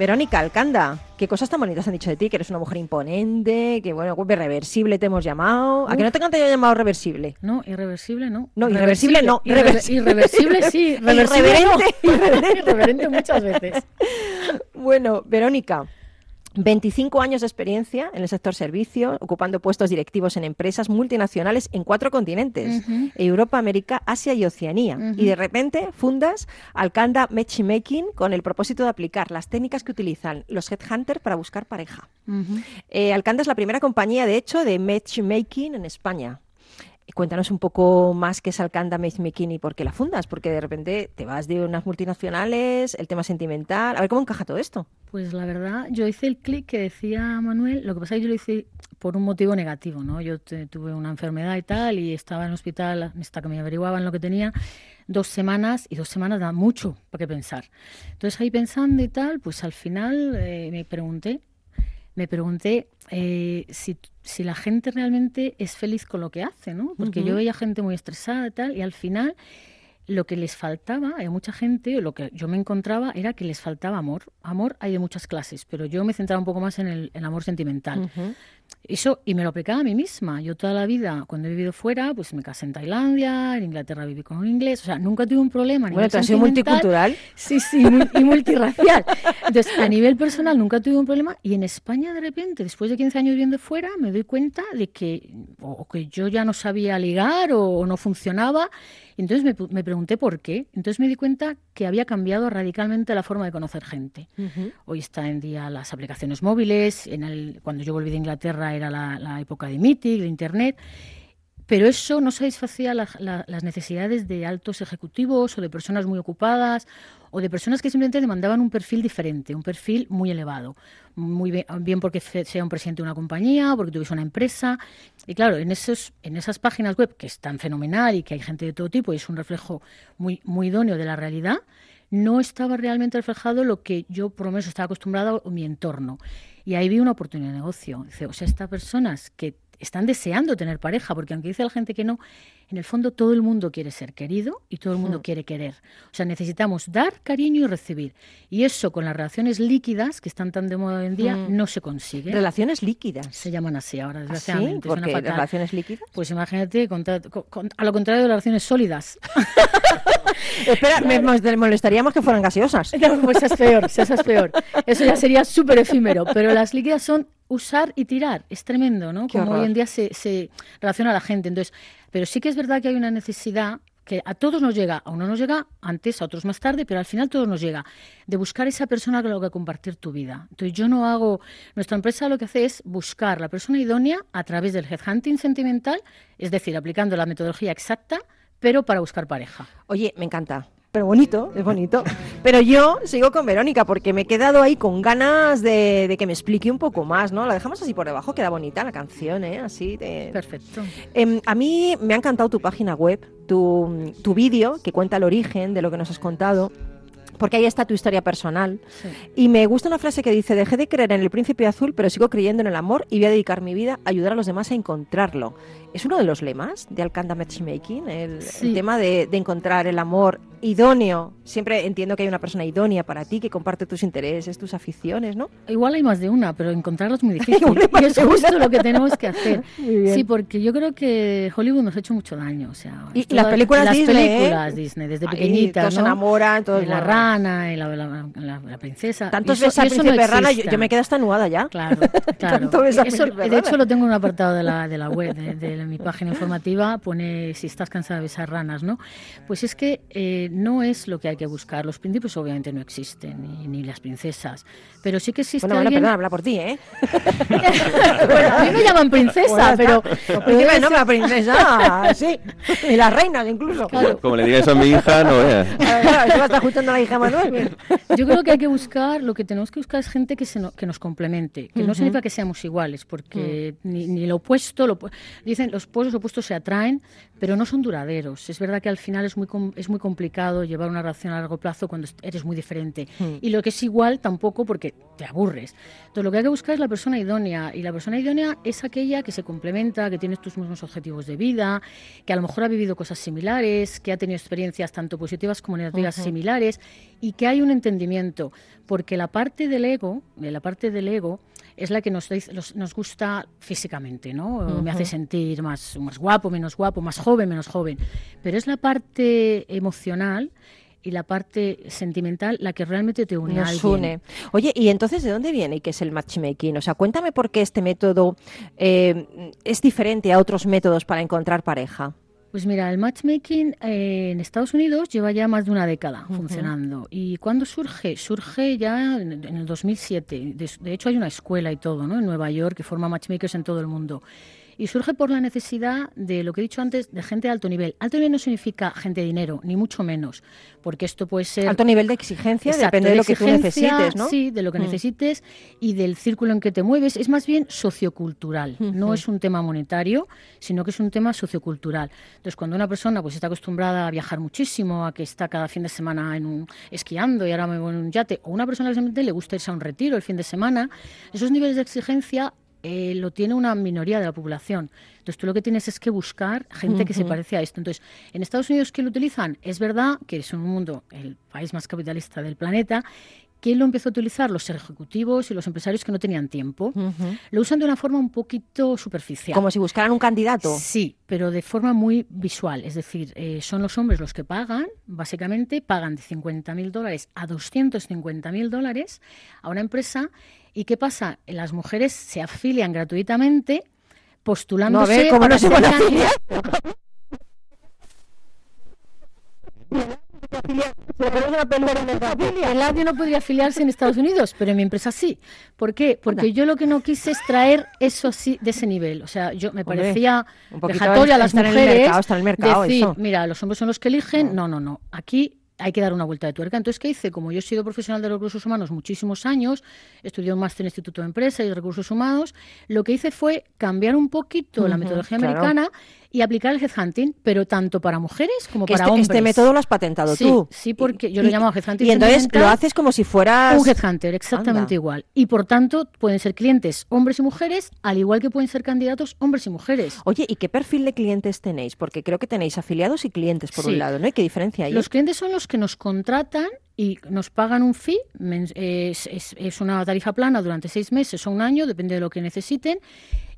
Verónica Alcanda, qué cosas tan bonitas han dicho de ti, que eres una mujer imponente, que bueno, irreversible te hemos llamado. ¿A que no te han llamado reversible? No, irreversible no. No, irreversible, no. Irreversible, sí. irreverente muchas veces. Bueno, Verónica, 25 años de experiencia en el sector servicio, ocupando puestos directivos en empresas multinacionales en cuatro continentes, Europa, América, Asia y Oceanía. Y de repente fundas Alcanda Matchmaking con el propósito de aplicar las técnicas que utilizan los headhunters para buscar pareja. Eh, Alcanda es la primera compañía, de hecho, de matchmaking en España cuéntanos un poco más qué es Alcanda Making y por qué la fundas, porque de repente te vas de unas multinacionales, el tema sentimental, a ver cómo encaja todo esto. Pues la verdad, yo hice el clic que decía Manuel, lo que pasa es que yo lo hice por un motivo negativo, ¿no? Yo tuve una enfermedad y tal, y estaba en el hospital hasta que me averiguaban lo que tenía, dos semanas, y dos semanas da mucho para qué pensar. Entonces ahí pensando y tal, pues al final eh, me pregunté me pregunté eh, si, si, la gente realmente es feliz con lo que hace, ¿no? Porque yo veía gente muy estresada y tal, y al final lo que les faltaba a mucha gente, lo que yo me encontraba era que les faltaba amor. Amor hay de muchas clases, pero yo me centraba un poco más en el, amor sentimental. Eso, y me lo aplicaba a mí misma. Yo toda la vida, cuando he vivido fuera, pues me casé en Tailandia, en Inglaterra viví con un inglés, o sea, nunca tuve un problema. A bueno, multicultural. Sí, sí, y multiracial Entonces, a nivel personal nunca tuve un problema y en España de repente, después de 15 años viviendo fuera, me doy cuenta de que o, que yo ya no sabía ligar o, no funcionaba. Entonces me, pregunté por qué. Entonces me di cuenta que había cambiado radicalmente la forma de conocer gente. Hoy está en día las aplicaciones móviles, en el, cuando yo volví de Inglaterra era la, época de MITIC, de Internet, pero eso no satisfacía las necesidades de altos ejecutivos o de personas muy ocupadas o de personas que simplemente demandaban un perfil diferente, un perfil muy elevado, muy bien, porque sea un presidente de una compañía, o porque tuviese una empresa. Y claro, en, esos, en esas páginas web que están fenomenal y que hay gente de todo tipo y es un reflejo muy, muy idóneo de la realidad, no estaba realmente reflejado lo que yo, por lo menos, estaba acostumbrada mi entorno. Y ahí vi una oportunidad de negocio. Dice, o sea, estas personas que están deseando tener pareja, porque aunque dice la gente que no, en el fondo todo el mundo quiere ser querido y todo el mundo mm. quiere querer. O sea, necesitamos dar cariño y recibir. Y eso con las relaciones líquidas, que están tan de moda hoy en día, mm. no se consigue. Relaciones líquidas. Se llaman así ahora, desgraciadamente. ¿Ah, ¿Por ¿Relaciones líquidas? Pues imagínate, a lo contrario de las relaciones sólidas. Espera, me molestaríamos que fueran gaseosas. No, pues es peor, eso es peor. Eso ya sería súper efímero, pero las líquidas son usar y tirar. Es tremendo, ¿no? Como hoy en día se, se relaciona a la gente. Entonces, pero sí que es verdad que hay una necesidad que a todos nos llega, a uno nos llega antes, a otros más tarde, pero al final todos nos llega, de buscar esa persona con la que compartir tu vida. Entonces yo no hago, nuestra empresa lo que hace es buscar la persona idónea a través del headhunting sentimental, es decir, aplicando la metodología exacta, pero para buscar pareja. Oye, me encanta, pero bonito, es bonito. Pero yo sigo con Verónica porque me he quedado ahí con ganas de, que me explique un poco más, ¿no? La dejamos así por debajo, queda bonita la canción, ¿eh? Así de... Perfecto. Em, a mí me ha encantado tu página web, tu, vídeo que cuenta el origen de lo que nos has contado porque ahí está tu historia personal. Y me gusta una frase que dice, dejé de creer en el príncipe azul, pero sigo creyendo en el amor y voy a dedicar mi vida a ayudar a los demás a encontrarlo. Es uno de los lemas de Alcanda Matchmaking, el, tema de, de, encontrar el amor idóneo. Siempre entiendo que hay una persona idónea para ti que comparte tus intereses, tus aficiones, ¿no? Igual hay más de una, pero encontrarlo es muy difícil. y es justo lo que tenemos que hacer. Sí, porque yo creo que Hollywood nos ha hecho mucho daño. O sea, y las películas las Disney. ¿eh? películas Disney, desde Ahí pequeñitas. Todos se enamoran, todos eh, La rana, eh, la, la, princesa. Tantos besos a príncipe rana, yo, me quedo hasta anuada ya. Claro, claro. de hecho, lo tengo en un apartado de la, de la web, de, en mi página informativa pone si estás cansada de besar ranas, ¿no? Pues es que eh, no es lo que hay que buscar. Los príncipes obviamente no existen, ni, las princesas. Pero sí que existe alguien... habla por ti, ¿eh? a mí me llaman princesa, pero... Príncipe no, la princesa, sí. Y las reinas incluso. Como le digas a mi hija, no veas. Claro, va a juntando a la hija Manuel. Yo creo que hay que buscar, lo que tenemos que buscar es gente que, se que nos complemente, que no significa que seamos iguales, porque mm. ni, ni, lo opuesto... Lo, dicen, los polos opuestos se atraen, pero no son duraderos. Es verdad que al final es muy, es muy complicado llevar una relación a largo plazo cuando eres muy diferente. Hmm. Y lo que es igual tampoco porque te aburres. Entonces lo que hay que buscar es la persona idónea y la persona idónea es aquella que se complementa, que tiene tus mismos objetivos de vida, que a lo mejor ha vivido cosas similares, que ha tenido experiencias tanto positivas como negativas similares y que hay un entendimiento. Porque la parte del ego, eh, la parte del ego, es la que nos, nos gusta físicamente, ¿no? Me hace sentir más, más guapo, menos guapo, más joven joven, menos joven. Pero es la parte emocional y la parte sentimental la que realmente te une a alguien. une. Oye, ¿y entonces de dónde viene y qué es el matchmaking? O sea, cuéntame por qué este método eh, es diferente a otros métodos para encontrar pareja. Pues mira, el matchmaking eh, en Estados Unidos lleva ya más de una década funcionando. ¿Y cuándo surge? Surge ya en, el 2007. De, de, hecho, hay una escuela y todo, ¿no? En Nueva York que forma matchmakers en todo el mundo y surge por la necesidad de lo que he dicho antes, de gente de alto nivel. Alto nivel no significa gente de dinero, ni mucho menos, porque esto puede ser... Alto nivel de exigencia, depende de, lo que tú necesites, ¿no? Sí, de lo que mm. necesites y del círculo en que te mueves. Es más bien sociocultural, no es un tema monetario, sino que es un tema sociocultural. Entonces, cuando una persona pues está acostumbrada a viajar muchísimo, a que está cada fin de semana en un, esquiando y ahora me voy en un yate, o una persona que simplemente le gusta irse a un retiro el fin de semana, esos niveles de exigencia eh, lo tiene una minoría de la población. Entonces tú lo que tienes es que buscar gente que se parece a esto. Entonces, en Estados Unidos que lo utilizan, es verdad que es un mundo, el país más capitalista del planeta, que lo empezó a utilizar? Los ejecutivos y los empresarios que no tenían tiempo. Lo usan de una forma un poquito superficial. Como si buscaran un candidato. Sí, pero de forma muy visual. Es decir, eh, son los hombres los que pagan, básicamente, pagan de 50.000 dólares a 250.000 dólares a una empresa ¿Y qué pasa? Las mujeres se afilian gratuitamente postulándose. No, a ver, ¿cómo no se afiliar? El no podría afiliarse en Estados Unidos, pero en mi empresa sí. ¿Por qué? Porque yo lo que no quise es traer eso así, de ese nivel. O sea, yo me parecía vejatoria a las mujeres mercado, decir, mira, los hombres son los que eligen. No, no, no. Aquí hay que dar una vuelta de tuerca. Entonces, ¿qué hice? Como yo he sido profesional de los recursos humanos muchísimos años, estudié un máster en el Instituto de Empresa y Recursos Humanos, lo que hice fue cambiar un poquito la metodología americana y aplicar el headhunting, pero tanto para mujeres como para este, este hombres. Este método lo has patentado tú. Sí, porque yo lo llamo headhunting. Y entonces lo haces como si fueras... Un headhunter, exactamente igual. Y por tanto pueden ser clientes hombres y mujeres, al igual que pueden ser candidatos hombres y mujeres. Oye, ¿y qué perfil de clientes tenéis? Porque creo que tenéis afiliados y clientes por un lado, ¿no? qué diferencia hay? Los clientes son los que nos contratan y nos pagan un fee, es, una tarifa plana durante seis meses o un año, depende de lo que necesiten,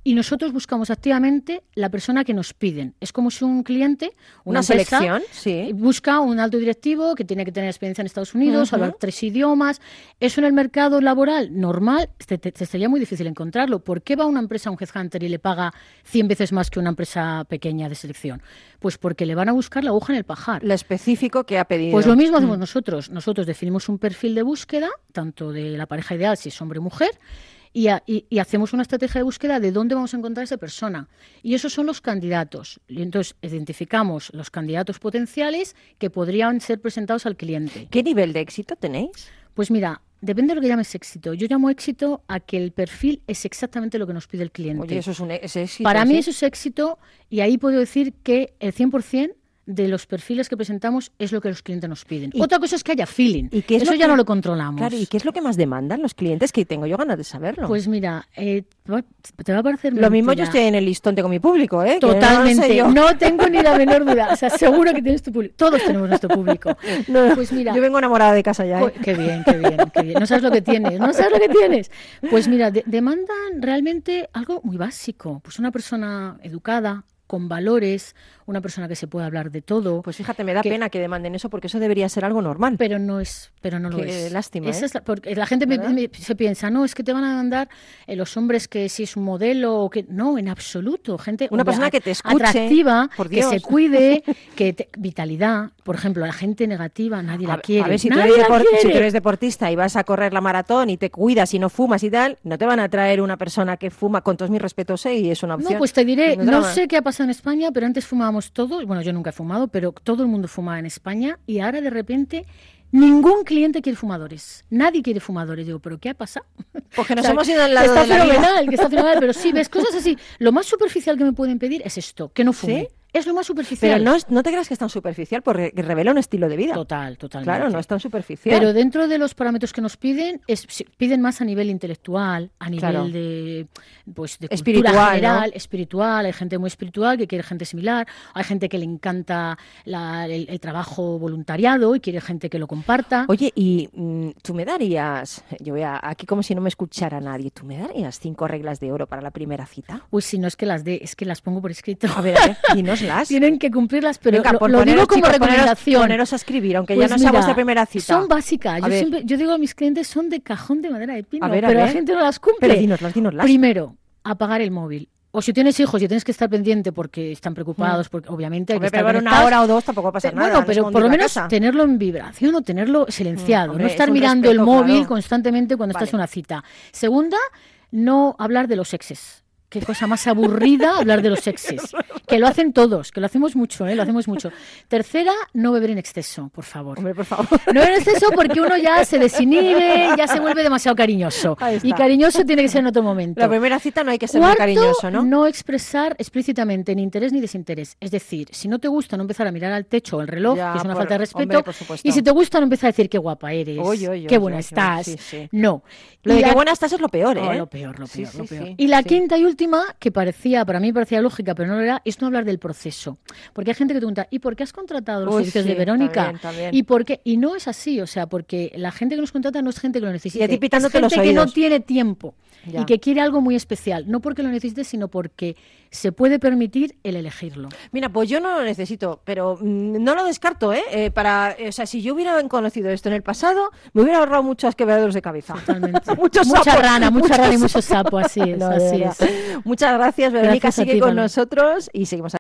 y nosotros buscamos activamente la persona que nos piden. Es como si un cliente, una, selección, sí. busca un alto directivo que tiene que tener experiencia en Estados Unidos, hablar tres idiomas. Eso en el mercado laboral normal te, sería muy difícil encontrarlo. ¿Por qué va una empresa a un headhunter y le paga 100 veces más que una empresa pequeña de selección? Pues porque le van a buscar la aguja en el pajar. Lo específico que ha pedido. Pues lo mismo hacemos mm. nosotros. Nosotros definimos un perfil de búsqueda, tanto de la pareja ideal, si es hombre o mujer, y, hacemos una estrategia de búsqueda de dónde vamos a encontrar a esa persona. Y esos son los candidatos. Y entonces identificamos los candidatos potenciales que podrían ser presentados al cliente. ¿Qué nivel de éxito tenéis? Pues mira, depende de lo que llames éxito. Yo llamo éxito a que el perfil es exactamente lo que nos pide el cliente. Oye, eso es e-, éxito. Para mí eso es éxito y ahí puedo decir que el 100% de los perfiles que presentamos es lo que los clientes nos piden. Otra cosa es que haya feeling. ¿y Eso ya no lo controlamos. Claro, ¿y qué es lo que más demandan los clientes? Que tengo yo ganas de saberlo. Pues mira, eh, te va a parecer... Lo mismo yo estoy en el listón con mi público, ¿eh? Totalmente. No, tengo ni la menor duda. O sea, seguro que tienes tu público. Todos tenemos nuestro público. pues mira... Yo vengo enamorada de casa ya. Pues, ¿eh? qué bien, qué bien, No sabes lo que tienes, no sabes lo que tienes. Pues mira, demandan realmente algo muy básico. Pues una persona educada, con valores, una persona que se pueda hablar de todo. Pues fíjate, me da pena que demanden eso porque eso debería ser algo normal. Pero no es, pero no lo Qué Lástima. ¿eh? porque la gente se piensa, no, es que te van a mandar eh, los hombres que si es un modelo o que no, en absoluto, gente una persona que te escuche, atractiva, que se cuide, que vitalidad, por ejemplo, la gente negativa, nadie la quiere. A ver, si tú, eres deportista y vas a correr la maratón y te cuidas y no fumas y tal, no te van a traer una persona que fuma con todos mis respetos ¿eh? y es una opción. No, pues te diré, no sé qué ha pasado en España, pero antes fumábamos todos, bueno, yo nunca he fumado, pero todo el mundo fumaba en España y ahora de repente Ningún cliente quiere fumadores. Nadie quiere fumadores. Digo, ¿pero qué ha pasado? Porque nos hemos ido al lado está la fenomenal, Que está fenomenal, pero sí, ves cosas así. Lo más superficial que me pueden pedir es esto, que no fume. Es lo más superficial. Pero no, te creas que es tan superficial porque revela un estilo de vida. Total, total. Claro, no es tan superficial. Pero dentro de los parámetros que nos piden, piden más a nivel intelectual, a nivel de, pues, de espiritual, espiritual. Hay gente muy espiritual que quiere gente similar. Hay gente que le encanta el, trabajo voluntariado y quiere gente que lo comparta. Oye, y mm, tú me darías, yo voy aquí como si no me escuchara nadie, ¿tú me darías cinco reglas de oro para la primera cita? Pues si no es que las de, es que las pongo por escrito. A ver, y no tienen que cumplirlas, pero lo, digo como recomendación. Poneros, a escribir, aunque ya pues no sea vuestra primera cita. Son básicas. Yo, digo a mis clientes, son de cajón de madera de pino, a ver, pero la gente no las cumple. Pero Primero, apagar el móvil o si tienes hijos y tienes que estar pendiente porque están preocupados, mm. porque obviamente hay que estar una hora o dos tampoco va a pasar nada. Bueno, pero por lo menos tenerlo en vibración o tenerlo silenciado, no estar mirando el móvil constantemente cuando estás en una cita. Segunda, no hablar de los exes qué cosa más aburrida hablar de los sexes. que lo hacen todos, que lo hacemos mucho, ¿eh? lo hacemos mucho. Tercera, no beber en exceso, por favor. Hombre, por favor. No beber en exceso porque uno ya se desinhibe, ya se vuelve demasiado cariñoso. Y cariñoso tiene que ser en otro momento. La primera cita no hay que ser muy cariñoso, ¿no? No expresar explícitamente ni interés ni desinterés. Es decir, si no te gusta no empezar a mirar al techo o al reloj, que es una falta de respeto. y si te gusta no empezar a decir qué guapa eres, qué buena estás. No. Lo de qué buena estás es lo peor, ¿eh? lo peor, lo peor, lo peor. Y la quinta y última última, que parecía, para mí parecía lógica, pero no lo era, es no hablar del proceso. Porque hay gente que te pregunta, ¿y por qué has contratado los servicios de Verónica? ¿Y por qué? Y no es así, o sea, porque la gente que nos contrata no es gente que lo necesita. es gente que no tiene tiempo y que quiere algo muy especial, no porque lo necesite, sino porque se puede permitir el elegirlo. Mira, pues yo no lo necesito, pero mm, no lo descarto, ¿eh? eh para, eh, o sea, si yo hubiera conocido esto en el pasado, me hubiera ahorrado muchos quebraderos de cabeza. muchos mucha rana, mucha rana y mucho sapo, así es, Muchas gracias, Verónica, sigue con nosotros y seguimos.